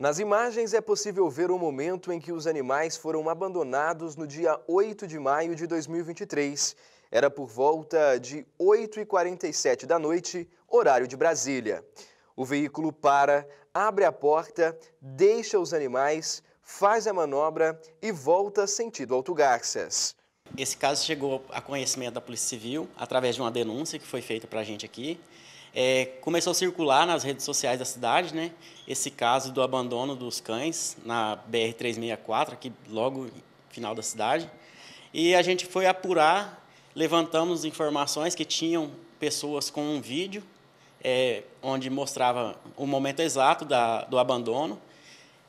Nas imagens é possível ver o momento em que os animais foram abandonados no dia 8 de maio de 2023. Era por volta de 8h47 da noite, horário de Brasília. O veículo para, abre a porta, deixa os animais, faz a manobra e volta sentido Alto Garças. Esse caso chegou a conhecimento da Polícia Civil através de uma denúncia que foi feita para a gente aqui. É, começou a circular nas redes sociais da cidade, né? Esse caso do abandono dos cães na BR 364, aqui logo no final da cidade. E a gente foi apurar, levantamos informações que tinham pessoas com um vídeo é, onde mostrava o momento exato da, do abandono.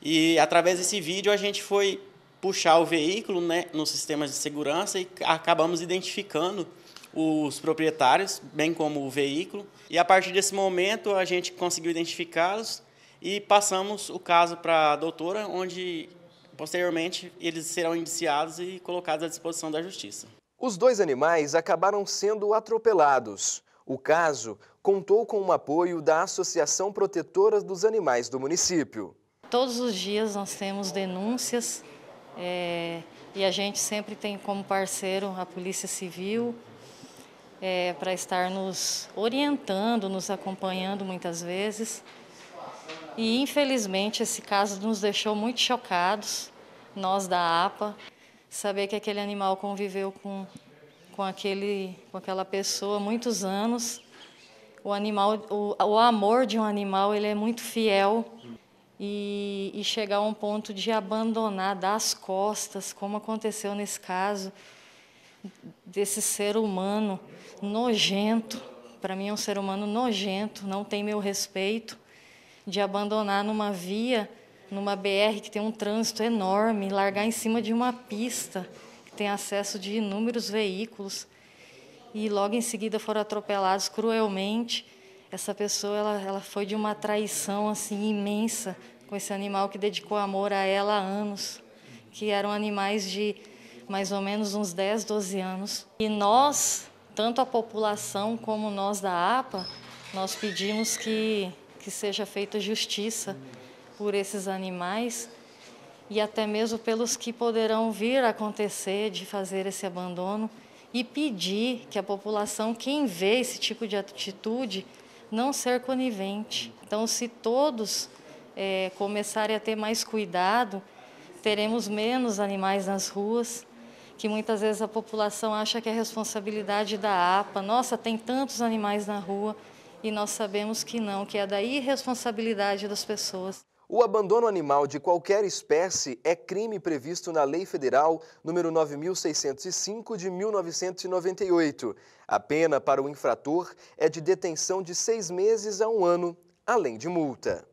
E através desse vídeo a gente foi puxar o veículo né, no sistema de segurança e acabamos identificando os proprietários, bem como o veículo. E a partir desse momento a gente conseguiu identificá-los e passamos o caso para a doutora, onde posteriormente eles serão indiciados e colocados à disposição da justiça. Os dois animais acabaram sendo atropelados. O caso contou com o apoio da Associação Protetora dos Animais do município. Todos os dias nós temos denúncias é, e a gente sempre tem como parceiro a Polícia Civil é, para estar nos orientando, nos acompanhando muitas vezes. E infelizmente esse caso nos deixou muito chocados, nós da APA, saber que aquele animal conviveu com, com, aquele, com aquela pessoa muitos anos. O, animal, o, o amor de um animal ele é muito fiel e, e chegar a um ponto de abandonar, dar as costas, como aconteceu nesse caso, desse ser humano nojento. Para mim é um ser humano nojento, não tem meu respeito, de abandonar numa via, numa BR que tem um trânsito enorme, largar em cima de uma pista que tem acesso de inúmeros veículos e logo em seguida foram atropelados cruelmente essa pessoa ela, ela foi de uma traição assim imensa com esse animal que dedicou amor a ela há anos, que eram animais de mais ou menos uns 10, 12 anos. E nós, tanto a população como nós da APA, nós pedimos que, que seja feita justiça por esses animais e até mesmo pelos que poderão vir a acontecer de fazer esse abandono e pedir que a população, quem vê esse tipo de atitude, não ser conivente. Então, se todos é, começarem a ter mais cuidado, teremos menos animais nas ruas, que muitas vezes a população acha que é responsabilidade da APA. Nossa, tem tantos animais na rua e nós sabemos que não, que é da irresponsabilidade das pessoas. O abandono animal de qualquer espécie é crime previsto na Lei Federal número 9605 de 1998. A pena para o infrator é de detenção de seis meses a um ano, além de multa.